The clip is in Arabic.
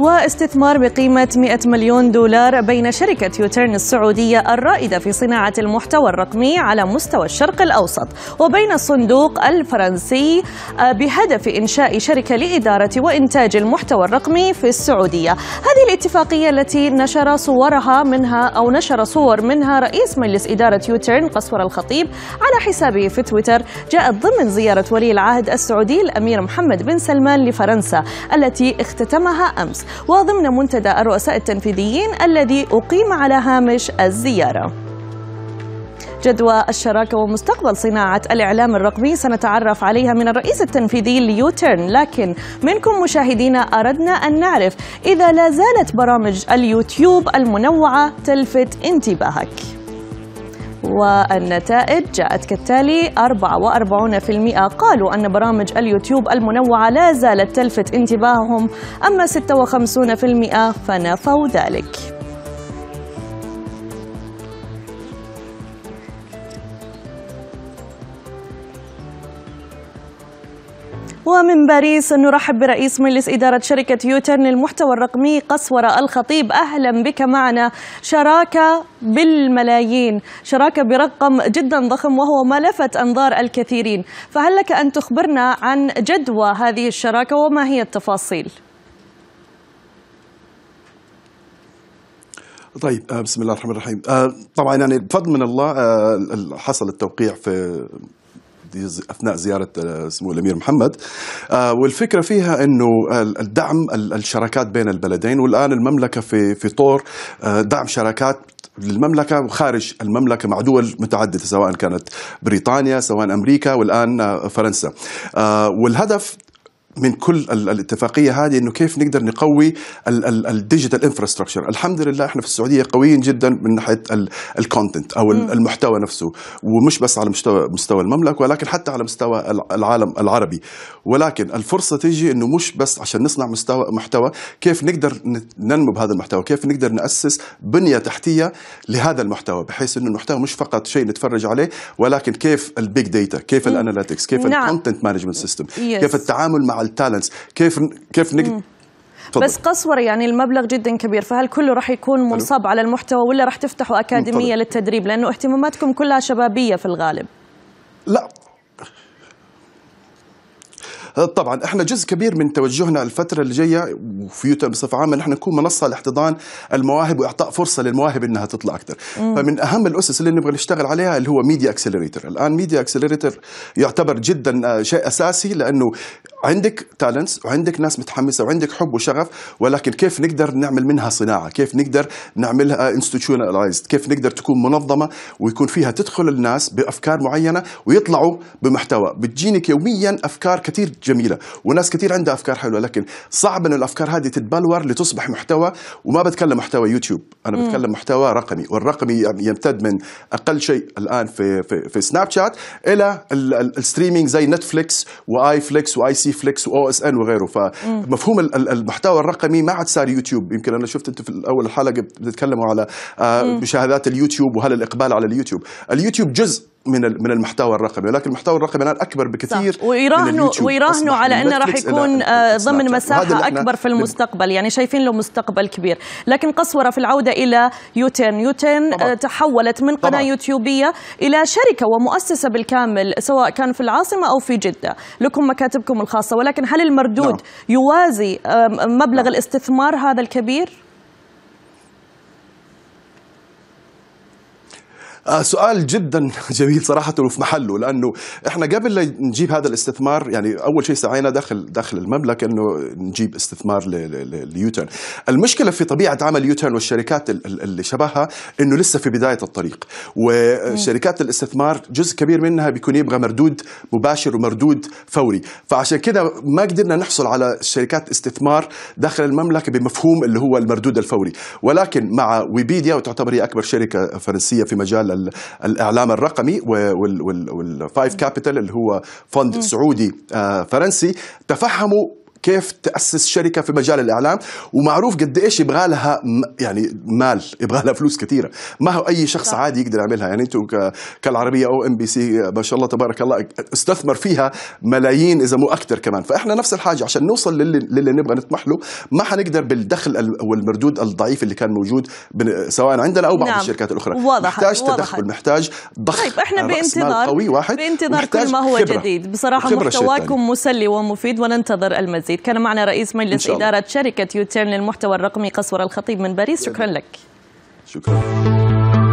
واستثمار بقيمة 100 مليون دولار بين شركة يوتيرن السعودية الرائدة في صناعة المحتوى الرقمي على مستوى الشرق الأوسط وبين الصندوق الفرنسي آه، بهدف إنشاء شركة لإدارة وإنتاج المحتوى الرقمي في السعودية هذه الاتفاقية التي نشر صورها منها أو نشر صور منها رئيس مجلس إدارة يوتيرن قصور الخطيب على حسابه في تويتر جاءت ضمن زيارة ولي العهد السعودي الأمير محمد بن سلمان لفرنسا التي اختتمها أمس وضمن منتدى الرؤساء التنفيذيين الذي أقيم على هامش الزيارة جدوى الشراكة ومستقبل صناعة الإعلام الرقمي سنتعرف عليها من الرئيس التنفيذي ليوتيرن لكن منكم مشاهدينا أردنا أن نعرف إذا لا زالت برامج اليوتيوب المنوعة تلفت انتباهك والنتائج جاءت كالتالي 44% قالوا أن برامج اليوتيوب المنوعة لا زالت تلفت انتباههم أما 56% فنفوا ذلك ومن باريس نرحب برئيس مجلس إدارة شركة يوتن للمحتوى الرقمي قسورة الخطيب أهلا بك معنا شراكة بالملايين شراكة برقم جدا ضخم وهو ما لفت أنظار الكثيرين فهل لك أن تخبرنا عن جدوى هذه الشراكة وما هي التفاصيل؟ طيب آه، بسم الله الرحمن الرحيم آه، طبعا يعني بفضل من الله آه، حصل التوقيع في اثناء زياره آه، سمو الامير محمد آه، والفكره فيها انه الدعم الشراكات بين البلدين والان المملكه في في طور آه، دعم شراكات للمملكة وخارج المملكة مع دول متعددة سواء كانت بريطانيا سواء أمريكا والآن فرنسا والهدف من كل الاتفاقيه هذه انه كيف نقدر نقوي الديجيتال انفراستراكشر الحمد لله احنا في السعوديه قويين جدا من ناحيه الكونتنت او المحتوى نفسه ومش بس على مستوى مستوى المملكه ولكن حتى على مستوى العالم العربي ولكن الفرصه تيجي انه مش بس عشان نصنع مستوى محتوى كيف نقدر ننمو بهذا المحتوى كيف نقدر ناسس بنيه تحتيه لهذا المحتوى بحيث انه المحتوى مش فقط شيء نتفرج عليه ولكن كيف البيج داتا كيف الاناليتكس كيف الكونتنت مانجمنت سيستم كيف التعامل مع التالنتس كيف كيف نقدر طبعًا. بس قصور يعني المبلغ جدا كبير فهل كله راح يكون منصب على المحتوى ولا راح تفتحوا اكاديميه طبعا. للتدريب لانه اهتماماتكم كلها شبابيه في الغالب لا طبعا احنا جزء كبير من توجهنا الفتره اللي جايه وفي يوتا بصفه عامه نحن نكون منصه لاحتضان المواهب واعطاء فرصه للمواهب انها تطلع اكثر مم. فمن اهم الاسس اللي نبغى نشتغل عليها اللي هو ميديا اكسلريتر الان ميديا اكسلريتر يعتبر جدا آه، شيء اساسي لانه عندك تالنتس وعندك ناس متحمسه وعندك حب وشغف ولكن كيف نقدر نعمل منها صناعه كيف نقدر نعملها انستتيوشناليزد كيف نقدر تكون منظمه ويكون فيها تدخل الناس بافكار معينه ويطلعوا بمحتوى بتجينك يوميا افكار كثير جميله وناس كثير عندها افكار حلوه لكن صعب ان الافكار هذه تتبلور لتصبح محتوى وما بتكلم محتوى يوتيوب انا م. بتكلم محتوى رقمي والرقمي يعني يمتد من اقل شيء الان في في, في سناب شات الى الستريمينج زي نتفليكس واي فليكس واي سي نتفليكس واو اس ان وغيره فمفهوم المحتوى الرقمي ما عاد صار يوتيوب يمكن انا شفت انت في اول الحلقه بتتكلموا على آه، مشاهدات اليوتيوب وهل الاقبال على اليوتيوب اليوتيوب جزء من من المحتوى الرقمي ولكن المحتوى الرقمي الان اكبر بكثير صح. ويراهنوا ويراهنوا على انه راح يكون آه، ضمن مساحه اكبر في المستقبل يعني شايفين له مستقبل كبير لكن قسوره في العوده الى يوتن يوتن آه، طبعا. تحولت من قناه طبعا. يوتيوبيه الى شركه ومؤسسه بالكامل سواء كان في العاصمه او في جده لكم مكاتبكم الخاصه ولكن هل المردود نعم. يوازي مبلغ نعم. الاستثمار هذا الكبير آه، سؤال جدا جميل صراحة وفي محله لأنه إحنا قبل لا نجيب هذا الاستثمار يعني أول شيء سعينا داخل داخل المملكة إنه نجيب استثمار ليوتن المشكلة في طبيعة عمل يوتن والشركات اللي شبهها إنه لسه في بداية الطريق وشركات الاستثمار جزء كبير منها بيكون يبغى مردود مباشر ومردود فوري فعشان كده ما قدرنا نحصل على شركات استثمار داخل المملكة بمفهوم اللي هو المردود الفوري ولكن مع ويبيديا وتعتبر هي أكبر شركة فرنسية في مجال الاعلام الرقمي والفايف كابيتال اللي هو فند سعودي آه، فرنسي تفهموا كيف تاسس شركه في مجال الاعلام ومعروف قد ايش يبغى لها يعني مال يبغى لها فلوس كثيره ما هو اي شخص صح. عادي يقدر يعملها يعني انتم كالعربيه او ام بي سي ما شاء الله تبارك الله استثمر فيها ملايين اذا مو اكثر كمان فاحنا نفس الحاجه عشان نوصل للي, للي نبغى نطمح له ما حنقدر بالدخل والمردود الضعيف اللي كان موجود سواء عندنا او بعض نعم. الشركات الاخرى واضح محتاج واضح. تدخل محتاج ضخ طيب احنا بانتظار قوي واحد بانتظار كل ما هو خبرة. جديد بصراحه محتواكم مسلي ومفيد وننتظر المزيد المزيد كان معنا رئيس مجلس إدارة شركة يوتيرن للمحتوى الرقمي قصور الخطيب من باريس شكرا لك شكرا